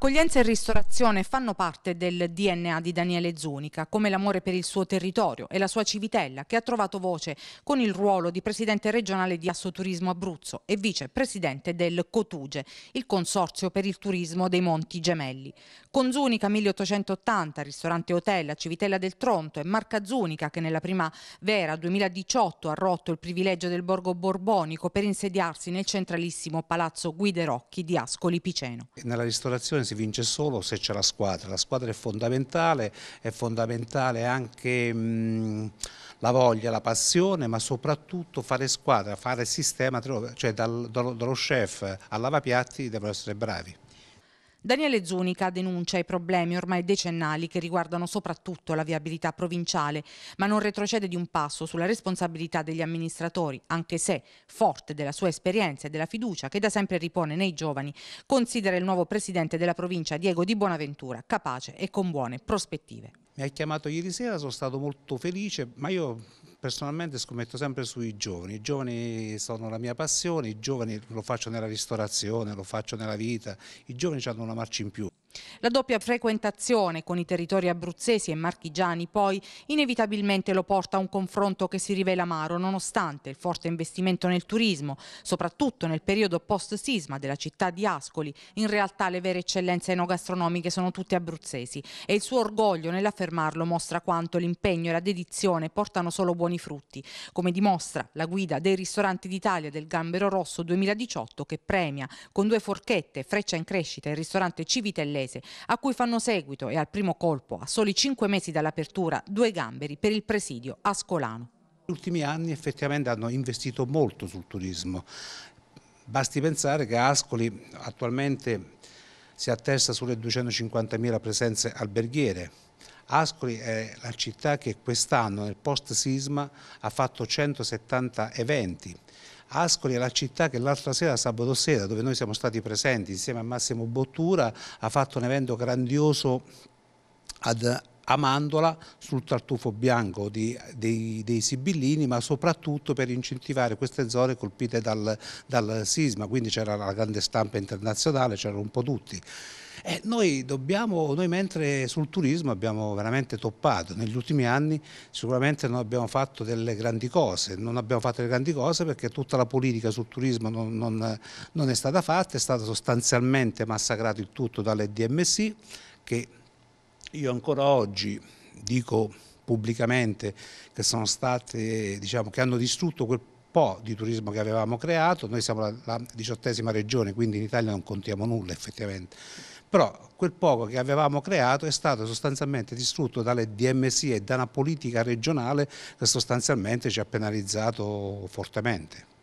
Accoglienza e ristorazione fanno parte del DNA di Daniele Zunica, come l'amore per il suo territorio e la sua civitella, che ha trovato voce con il ruolo di presidente regionale di Assoturismo Abruzzo e vicepresidente del Cotuge, il consorzio per il turismo dei Monti Gemelli. Con Zunica 1880, ristorante hotel a Civitella del Tronto e Marca Zunica, che nella prima vera 2018 ha rotto il privilegio del borgo borbonico per insediarsi nel centralissimo palazzo Guiderocchi di Ascoli Piceno. Nella ristorazione si vince solo se c'è la squadra, la squadra è fondamentale, è fondamentale anche mh, la voglia, la passione, ma soprattutto fare squadra, fare sistema, cioè dal, dallo chef al lavapiatti devono essere bravi. Daniele Zunica denuncia i problemi ormai decennali che riguardano soprattutto la viabilità provinciale, ma non retrocede di un passo sulla responsabilità degli amministratori, anche se, forte della sua esperienza e della fiducia che da sempre ripone nei giovani, considera il nuovo presidente della provincia Diego Di Buonaventura capace e con buone prospettive. Mi ha chiamato ieri sera, sono stato molto felice, ma io personalmente scommetto sempre sui giovani, i giovani sono la mia passione, i giovani lo faccio nella ristorazione, lo faccio nella vita, i giovani hanno una marcia in più. La doppia frequentazione con i territori abruzzesi e marchigiani poi inevitabilmente lo porta a un confronto che si rivela amaro nonostante il forte investimento nel turismo, soprattutto nel periodo post-sisma della città di Ascoli. In realtà le vere eccellenze enogastronomiche sono tutte abruzzesi e il suo orgoglio nell'affermarlo mostra quanto l'impegno e la dedizione portano solo buoni frutti, come dimostra la guida dei ristoranti d'Italia del Gambero Rosso 2018 che premia con due forchette Freccia in Crescita il ristorante Civitellese a cui fanno seguito e al primo colpo, a soli cinque mesi dall'apertura, due gamberi per il presidio ascolano. Gli ultimi anni effettivamente hanno investito molto sul turismo. Basti pensare che Ascoli attualmente si attesta sulle 250.000 presenze alberghiere. Ascoli è la città che quest'anno nel post sisma ha fatto 170 eventi. Ascoli è la città che l'altra sera, sabato sera, dove noi siamo stati presenti insieme a Massimo Bottura, ha fatto un evento grandioso ad amandola sul tartufo bianco di, dei, dei, sibillini ma soprattutto per incentivare queste zone colpite dal, dal sisma, quindi c'era la grande stampa internazionale, c'erano un po' tutti. Eh, noi, dobbiamo, noi mentre sul turismo abbiamo veramente toppato, negli ultimi anni sicuramente non abbiamo fatto delle grandi cose, non abbiamo fatto delle grandi cose perché tutta la politica sul turismo non, non, non è stata fatta, è stato sostanzialmente massacrato il tutto dalle DMC che io ancora oggi dico pubblicamente che, state, diciamo, che hanno distrutto quel po' di turismo che avevamo creato, noi siamo la, la diciottesima regione, quindi in Italia non contiamo nulla effettivamente, però quel poco che avevamo creato è stato sostanzialmente distrutto dalle DMC e da una politica regionale che sostanzialmente ci ha penalizzato fortemente.